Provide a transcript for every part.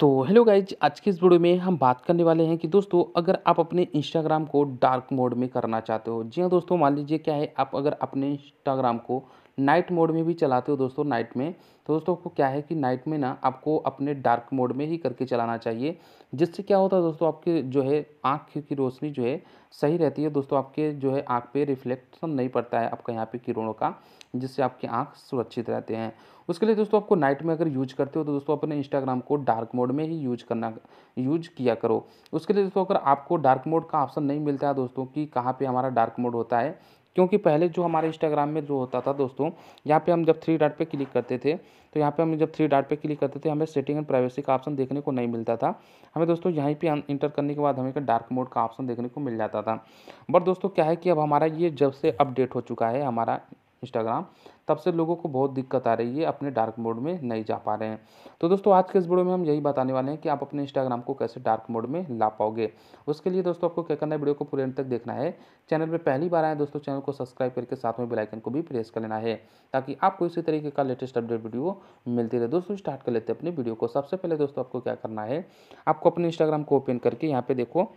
तो hello guys आज के इस वीडियो में हम बात करने वाले हैं कि दोस्तों अगर आप अपने इंस्टाग्राम को डार्क मोड में करना चाहते हो जी हाँ दोस्तों मान लीजिए क्या है आप अगर अपने इंस्टाग्राम को नाइट मोड में भी चलाते हो दोस्तों नाइट में तो दोस्तों आपको क्या है कि नाइट में ना आपको अपने डार्क मोड में ही करके चलाना चाहिए जिससे क्या होता है दोस्तों आपके जो है आँख की रोशनी जो है सही रहती है दोस्तों आपके जो है आँख पे रिफ्लेक्शन नहीं पड़ता है आपका यहाँ पे किरणों का जिससे आपकी आँख सुरक्षित रहते हैं उसके लिए दोस्तों आपको नाइट में अगर यूज करते हो तो दोस्तों अपने इंस्टाग्राम को डार्क मोड में ही यूज करना यूज किया करो उसके लिए दोस्तों अगर आपको डार्क मोड का ऑप्शन नहीं मिलता है दोस्तों कि कहाँ पर हमारा डार्क मोड होता है क्योंकि पहले जो हमारे इंस्टाग्राम में जो होता था दोस्तों यहाँ पे हम जब थ्री डॉट पे क्लिक करते थे तो यहाँ पे हम जब थ्री डॉट पे क्लिक करते थे हमें सेटिंग एंड प्राइवेसी का ऑप्शन देखने को नहीं मिलता था हमें दोस्तों यहीं पे इंटर करने के बाद हमें डार्क मोड का ऑप्शन देखने को मिल जाता था बट दोस्तों क्या है कि अब हमारा ये जब से अपडेट हो चुका है हमारा इंस्टाग्राम तब से लोगों को बहुत दिक्कत आ रही है अपने डार्क मोड में नहीं जा पा रहे हैं तो दोस्तों आज के इस वीडियो में हम यही बताने वाले हैं कि आप अपने इंस्टाग्राम को कैसे डार्क मोड में ला पाओगे उसके लिए दोस्तों आपको क्या करना है वीडियो को पूरे अंत तक देखना है चैनल पर पहली बार आए दोस्तों चैनल को सब्सक्राइब करके साथ में बेलाइकन को भी प्रेस कर लेना है ताकि आपको इसी तरीके का लेटेस्ट अपडेट वीडियो मिलती रहे दोस्तों स्टार्ट कर लेते हैं अपनी वीडियो को सबसे पहले दोस्तों आपको क्या करना है आपको अपने इंस्टाग्राम को ओपन करके यहाँ पे देखो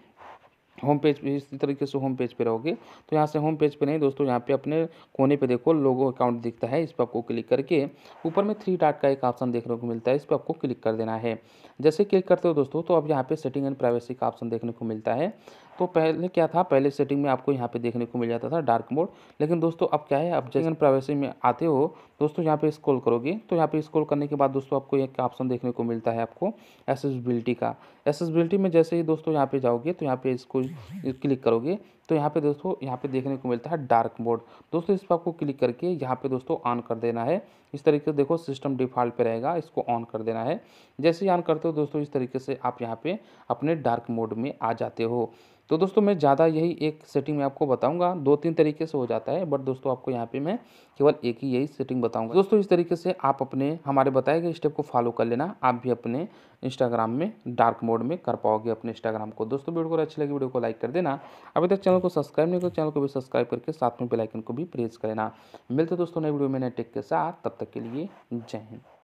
होम पेज पे इसी तरीके से होम पेज पे रहोगे तो यहाँ से होम पेज पे नहीं दोस्तों यहाँ पे अपने कोने पे देखो लोगो अकाउंट दिखता है इस पर आपको क्लिक करके ऊपर में थ्री डॉट का एक ऑप्शन देखने को मिलता है इस पर आपको क्लिक कर देना है जैसे क्लिक करते हो दोस्तों तो अब यहाँ पे सेटिंग एंड प्राइवेसी का ऑप्शन देखने को मिलता है तो पहले क्या था पहले सेटिंग में आपको यहाँ पे देखने को मिल जाता था डार्क मोड लेकिन दोस्तों अब क्या है अब जैसे प्राइवेसी में आते हो दोस्तों यहाँ पे स्क्रॉल करोगे तो यहाँ पे स्क्रॉल करने के बाद दोस्तों आपको एक ऑप्शन देखने को मिलता है आपको एसेसबिलिटी का एसेसबिलिटी में जैसे ही दोस्तों यहाँ पे जाओगे तो यहाँ पे इसको क्लिक करोगे तो यहाँ पे दोस्तों यहाँ पे देखने को मिलता है डार्क मोड दोस्तों इस पर आपको क्लिक करके यहाँ पे दोस्तों ऑन कर देना है इस तरीके से देखो सिस्टम डिफ़ॉल्ट पे रहेगा इसको ऑन कर देना है जैसे ही ऑन करते हो दोस्तों इस तरीके से आप यहाँ पे अपने डार्क मोड में आ जाते हो तो दोस्तों मैं ज़्यादा यही एक सेटिंग में आपको बताऊंगा दो तीन तरीके से हो जाता है बट दोस्तों आपको यहाँ पे मैं केवल एक ही यही सेटिंग बताऊंगा दोस्तों इस तरीके से आप अपने हमारे बताए गए स्टेप को फॉलो कर लेना आप भी अपने इंस्टाग्राम में डार्क मोड में कर पाओगे अपने इंस्टाग्राम को दोस्तों वीडियो को अच्छी लगी वीडियो को लाइक कर देना अभी तक चैनल को सब्सक्राइब नहीं करो चैनल को भी सब्सक्राइब करके साथ में बेलाइकन को भी प्रेस कर लेना मिलते दोस्तों नए वीडियो में नए टेक के साथ तब तक के लिए जय हिंद